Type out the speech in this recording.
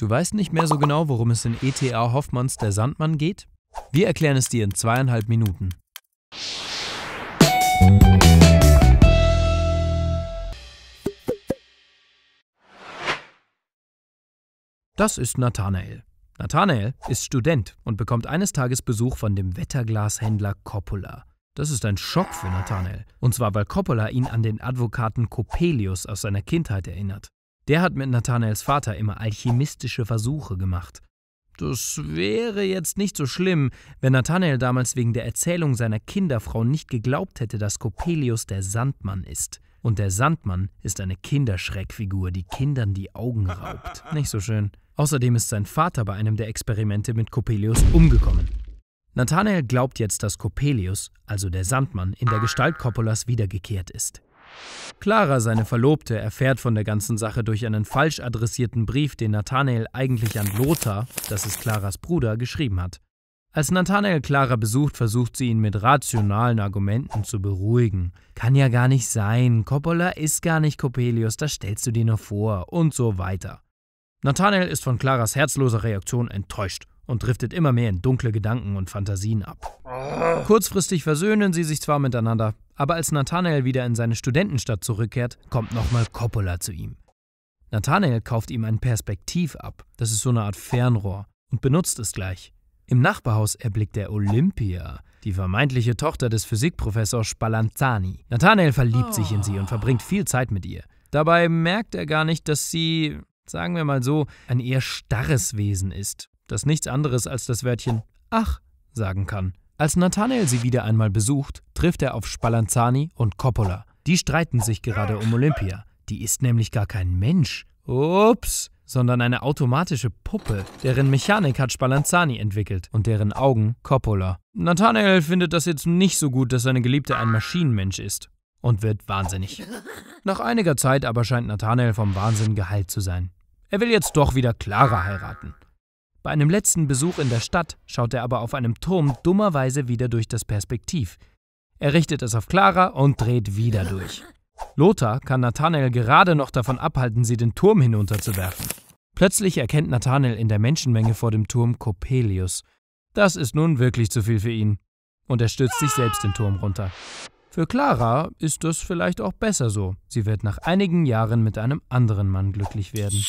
Du weißt nicht mehr so genau, worum es in E.T.A. Hoffmanns Der Sandmann geht? Wir erklären es dir in zweieinhalb Minuten. Das ist Nathanael. Nathanael ist Student und bekommt eines Tages Besuch von dem Wetterglashändler Coppola. Das ist ein Schock für Nathanael. Und zwar, weil Coppola ihn an den Advokaten Coppelius aus seiner Kindheit erinnert. Der hat mit Nathanaels Vater immer alchemistische Versuche gemacht. Das wäre jetzt nicht so schlimm, wenn Nathanael damals wegen der Erzählung seiner Kinderfrau nicht geglaubt hätte, dass Coppelius der Sandmann ist. Und der Sandmann ist eine Kinderschreckfigur, die Kindern die Augen raubt. Nicht so schön. Außerdem ist sein Vater bei einem der Experimente mit Coppelius umgekommen. Nathanael glaubt jetzt, dass Coppelius, also der Sandmann, in der Gestalt Coppolas wiedergekehrt ist. Clara, seine Verlobte, erfährt von der ganzen Sache durch einen falsch adressierten Brief, den Nathanael eigentlich an Lothar, das ist Claras Bruder, geschrieben hat. Als Nathanael Clara besucht, versucht sie ihn mit rationalen Argumenten zu beruhigen. Kann ja gar nicht sein, Coppola ist gar nicht Coppelius, das stellst du dir nur vor und so weiter. Nathanael ist von Claras herzloser Reaktion enttäuscht und driftet immer mehr in dunkle Gedanken und Fantasien ab. Kurzfristig versöhnen sie sich zwar miteinander, aber als Nathanael wieder in seine Studentenstadt zurückkehrt, kommt nochmal Coppola zu ihm. Nathanael kauft ihm ein Perspektiv ab, das ist so eine Art Fernrohr, und benutzt es gleich. Im Nachbarhaus erblickt er Olympia, die vermeintliche Tochter des Physikprofessors Spallanzani. Nathanael verliebt sich in sie und verbringt viel Zeit mit ihr. Dabei merkt er gar nicht, dass sie, sagen wir mal so, ein eher starres Wesen ist, das nichts anderes als das Wörtchen Ach sagen kann. Als Nathanael sie wieder einmal besucht, trifft er auf Spallanzani und Coppola. Die streiten sich gerade um Olympia. Die ist nämlich gar kein Mensch. Ups! sondern eine automatische Puppe, deren Mechanik hat Spallanzani entwickelt und deren Augen Coppola. Nathanael findet das jetzt nicht so gut, dass seine Geliebte ein Maschinenmensch ist und wird wahnsinnig. Nach einiger Zeit aber scheint Nathanael vom Wahnsinn geheilt zu sein. Er will jetzt doch wieder Clara heiraten. Bei einem letzten Besuch in der Stadt schaut er aber auf einem Turm dummerweise wieder durch das Perspektiv. Er richtet es auf Clara und dreht wieder durch. Lothar kann Nathanael gerade noch davon abhalten, sie den Turm hinunterzuwerfen. Plötzlich erkennt Nathanael in der Menschenmenge vor dem Turm Coppelius. Das ist nun wirklich zu viel für ihn. Und er stürzt sich selbst den Turm runter. Für Clara ist das vielleicht auch besser so. Sie wird nach einigen Jahren mit einem anderen Mann glücklich werden.